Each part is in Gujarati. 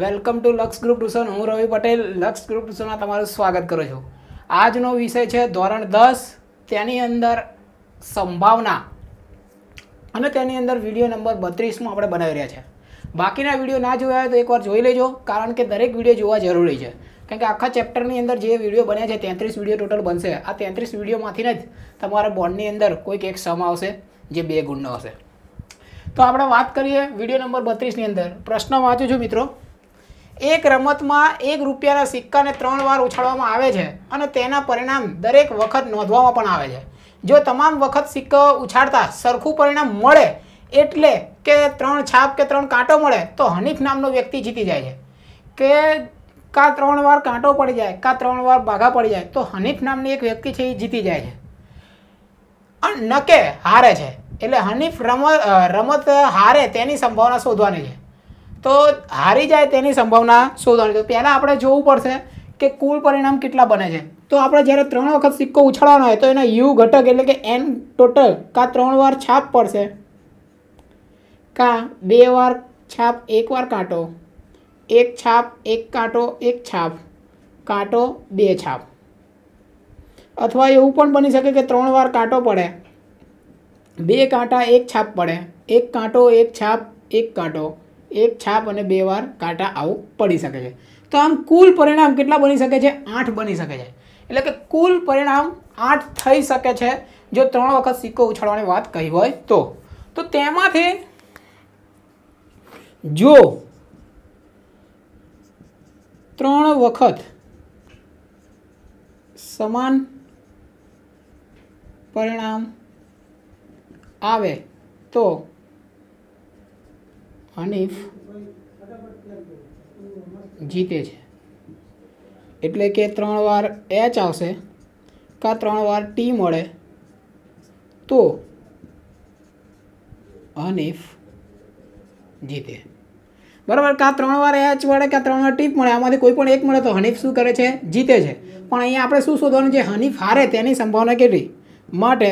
welcome to Laksh group tuition હું રવિ પટેલ લક્ષ ગ્રુપ ટ્યુશનમાં તમારું સ્વાગત કરું છું આજનો વિષય છે ધોરણ દસ તેની અંદર સંભાવના અને તેની અંદર વિડીયો નંબર બત્રીસમાં આપણે બનાવી રહ્યા છીએ બાકીના વિડીયો ના જોયા હોય તો એકવાર જોઈ લેજો કારણ કે દરેક વિડીયો જોવા જરૂરી છે કારણ કે આખા ચેપ્ટરની અંદર જે વિડીયો બન્યા છે તેત્રીસ વિડીયો ટોટલ બનશે આ તેત્રીસ વિડીયોમાંથી જ તમારા બોર્ડની અંદર કોઈક એક સમ આવશે જે બે ગુણનો હશે તો આપણે વાત કરીએ વિડીયો નંબર બત્રીસની અંદર પ્રશ્ન વાંચું છું મિત્રો એક રમતમાં એક રૂપિયાના સિક્કાને ત્રણ વાર ઉછાળવામાં આવે છે અને તેના પરિણામ દરેક વખત નોંધવામાં પણ આવે છે જો તમામ વખત સિક્કો ઉછાળતા સરખું પરિણામ મળે એટલે કે ત્રણ છાપ કે ત્રણ કાંટો મળે તો હનીફ નામનો વ્યક્તિ જીતી જાય છે કે કાં ત્રણ વાર કાંટો પડી જાય કાં ત્રણ વાર ભાગા પડી જાય તો હનીફ નામની એક વ્યક્તિ છે એ જીતી જાય છે અને નકે હારે છે એટલે હનીફ રમત રમત હારે તેની સંભાવના શોધવાની છે તો હારી જાય તેની સંભાવના શોધવાની પહેલાં આપણે જોવું પડશે કે કુલ પરિણામ કેટલા બને છે તો આપણે જ્યારે ત્રણ વખત સિક્કો ઉછાળવાનો હોય તો એના યુ ઘટક એટલે કે એન ટોટલ કાં ત્રણ વાર છાપ પડશે કાં બે વાર છાપ એક વાર કાંટો એક છાપ એક કાંટો એક છાપ કાંટો બે છાપ અથવા એવું પણ બની શકે કે ત્રણ વાર કાંટો પડે બે કાંટા એક છાપ પડે એક કાંટો એક છાપ એક કાંટો એક છાપ અને બે વાર કાંટા આવું પડી શકે છે તો આમ કુલ પરિણામ કેટલા બની શકે છે આઠ બની શકે છે એટલે કે કુલ પરિણામ આઠ થઈ શકે છે જો ત્રણ વખત સિક્કો ઉછાળવાની વાત કહી હોય તો તો તેમાંથી જો ત્રણ વખત સમાન પરિણામ આવે તો હનીફ જીતે છે એટલે કે ત્રણ વાર એચ આવશે કાં ત્રણ વાર ટી મળે તો હનીફ જીતે બરાબર કાં ત્રણ વાર એચ મળે કાં ત્રણ વાર ટી મળે આમાંથી કોઈ પણ એક મળે તો હનીફ શું કરે છે જીતે છે પણ અહીંયા આપણે શું શોધવાનું છે હનીફ હારે તેની સંભાવના કેટલી માટે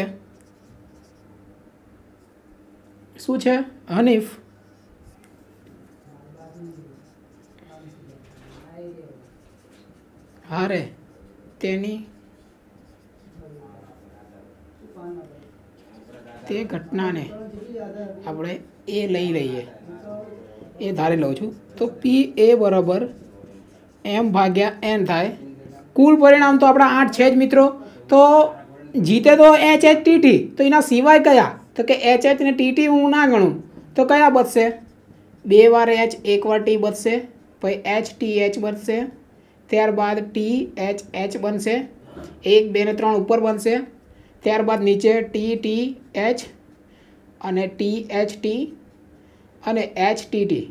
શું છે હનીફ હારે તેની તે ઘટનાને આપણે એ લઈ લઈએ એ ધારી લઉં છું તો પી એ બરાબર એમ ભાગ્યા એન થાય કુલ પરિણામ તો આપણા આઠ છે જ મિત્રો તો જીતે તો એચ એચ ટીટી તો એના સિવાય કયા તો કે એચ એચ ને ટીટી હું ના ગણું તો કયા બચશે બે વાર એચ એક વાર ટી બચશે પછી એચ ટી એચ બચશે ત્યારબાદ ટી એચ એચ બનશે એક બે ને ત્રણ ઉપર બનશે ત્યારબાદ નીચે ટી ટી એચ અને ટી એચ ટી અને એચ ટી ટી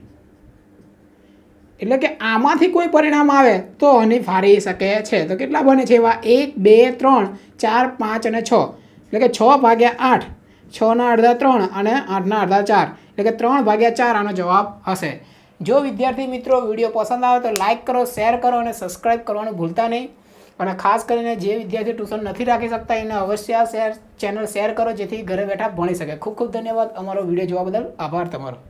એટલે કે આમાંથી કોઈ પરિણામ આવે તો એની ફારી શકે છે તો કેટલા બને છે એવા એક બે ત્રણ ચાર પાંચ અને છ એટલે કે છ ભાગ્યા આઠ છના અડધા ત્રણ અને આઠના અડધા ચાર એટલે કે ત્રણ ભાગ્યા ચાર આનો જવાબ હશે જો વિદ્યાર્થી મિત્રો વિડીયો પસંદ આવે તો લાઇક કરો શેર કરો અને સબસ્ક્રાઈબ કરવાનું ભૂલતા નહીં અને ખાસ કરીને જે વિદ્યાર્થી ટ્યુશન નથી રાખી શકતા એને અવશ્ય શેર ચેનલ શેર કરો જેથી ઘરે બેઠા ભણી શકે ખૂબ ખૂબ ધન્યવાદ અમારો વિડીયો જોવા બદલ આભાર તમારો